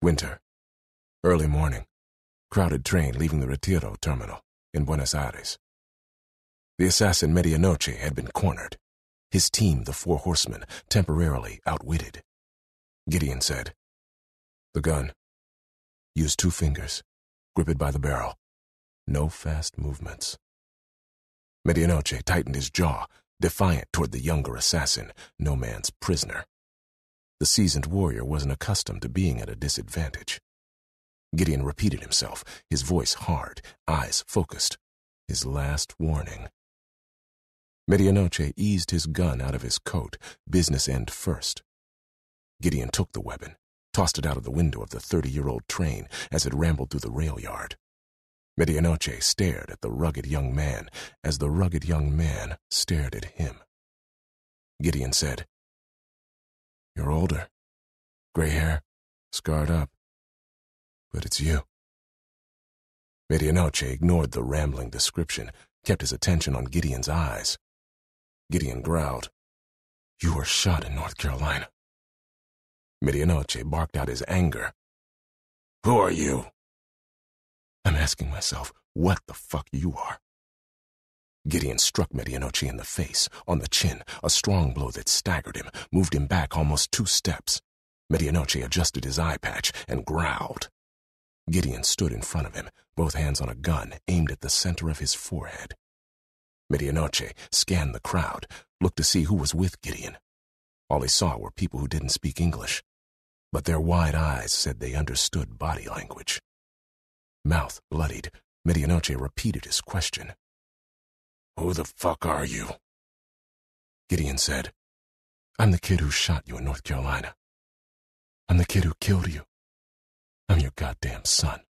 Winter. Early morning. Crowded train leaving the Retiro terminal in Buenos Aires. The assassin Medianoche had been cornered. His team, the Four Horsemen, temporarily outwitted. Gideon said, The gun. Use two fingers. Grip it by the barrel. No fast movements. Medianoche tightened his jaw, defiant toward the younger assassin, no man's prisoner. The seasoned warrior wasn't accustomed to being at a disadvantage. Gideon repeated himself, his voice hard, eyes focused. His last warning. Medianoche eased his gun out of his coat, business end first. Gideon took the weapon, tossed it out of the window of the 30-year-old train as it rambled through the rail yard. Medianoche stared at the rugged young man as the rugged young man stared at him. Gideon said, you're older. Gray hair, scarred up. But it's you. Medianoche ignored the rambling description, kept his attention on Gideon's eyes. Gideon growled, You were shot in North Carolina. Medianoche barked out his anger. Who are you? I'm asking myself what the fuck you are. Gideon struck Medianoche in the face, on the chin, a strong blow that staggered him, moved him back almost two steps. Medianoche adjusted his eye patch and growled. Gideon stood in front of him, both hands on a gun aimed at the center of his forehead. Medianoche scanned the crowd, looked to see who was with Gideon. All he saw were people who didn't speak English, but their wide eyes said they understood body language. Mouth bloodied, Medianoche repeated his question. Who the fuck are you? Gideon said, I'm the kid who shot you in North Carolina. I'm the kid who killed you. I'm your goddamn son.